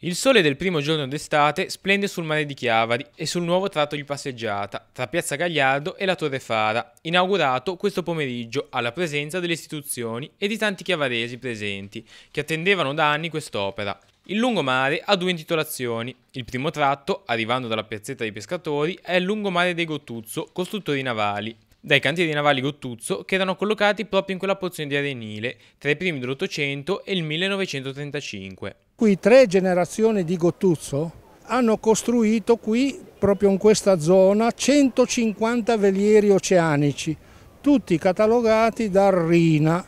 Il sole del primo giorno d'estate splende sul mare di Chiavari e sul nuovo tratto di passeggiata tra Piazza Gagliardo e la Torre Fara, inaugurato questo pomeriggio alla presenza delle istituzioni e di tanti chiavaresi presenti che attendevano da anni quest'opera. Il lungomare ha due intitolazioni. Il primo tratto, arrivando dalla piazzetta dei pescatori, è il lungomare dei Gottuzzo, costruttori navali, dai cantieri navali Gottuzzo che erano collocati proprio in quella porzione di Arenile tra i primi dell'Ottocento e il 1935. Qui tre generazioni di Gottuzzo hanno costruito qui, proprio in questa zona, 150 velieri oceanici, tutti catalogati da RINA.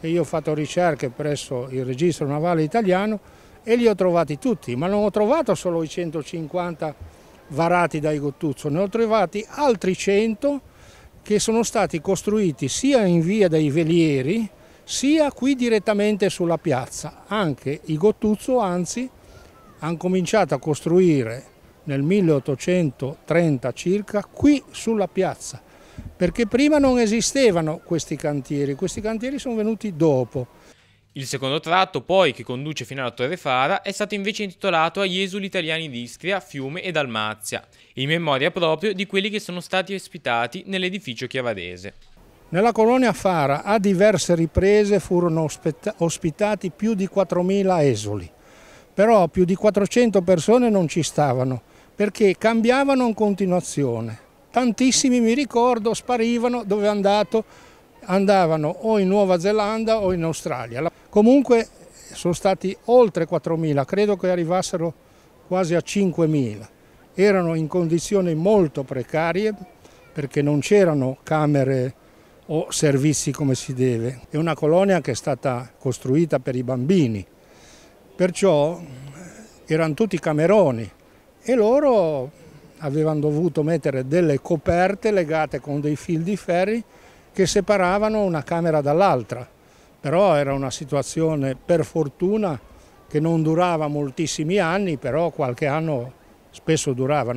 E io ho fatto ricerche presso il registro navale italiano e li ho trovati tutti, ma non ho trovato solo i 150 varati dai Gottuzzo, ne ho trovati altri 100 che sono stati costruiti sia in via dei velieri, sia qui direttamente sulla piazza. Anche i Gottuzzo, anzi, hanno cominciato a costruire nel 1830 circa qui sulla piazza, perché prima non esistevano questi cantieri, questi cantieri sono venuti dopo. Il secondo tratto, poi, che conduce fino alla Torre Fara, è stato invece intitolato agli esuli italiani di Istria, Fiume e Dalmazia, in memoria proprio di quelli che sono stati ospitati nell'edificio chiavadese. Nella colonia Fara a diverse riprese furono ospitati più di 4.000 esuli, però più di 400 persone non ci stavano perché cambiavano in continuazione. Tantissimi, mi ricordo, sparivano dove andato, andavano o in Nuova Zelanda o in Australia. Comunque sono stati oltre 4.000, credo che arrivassero quasi a 5.000. Erano in condizioni molto precarie perché non c'erano camere o servirsi come si deve. È una colonia che è stata costruita per i bambini, perciò eh, erano tutti cameroni e loro avevano dovuto mettere delle coperte legate con dei fil di ferri che separavano una camera dall'altra. Però era una situazione per fortuna che non durava moltissimi anni, però qualche anno spesso durava.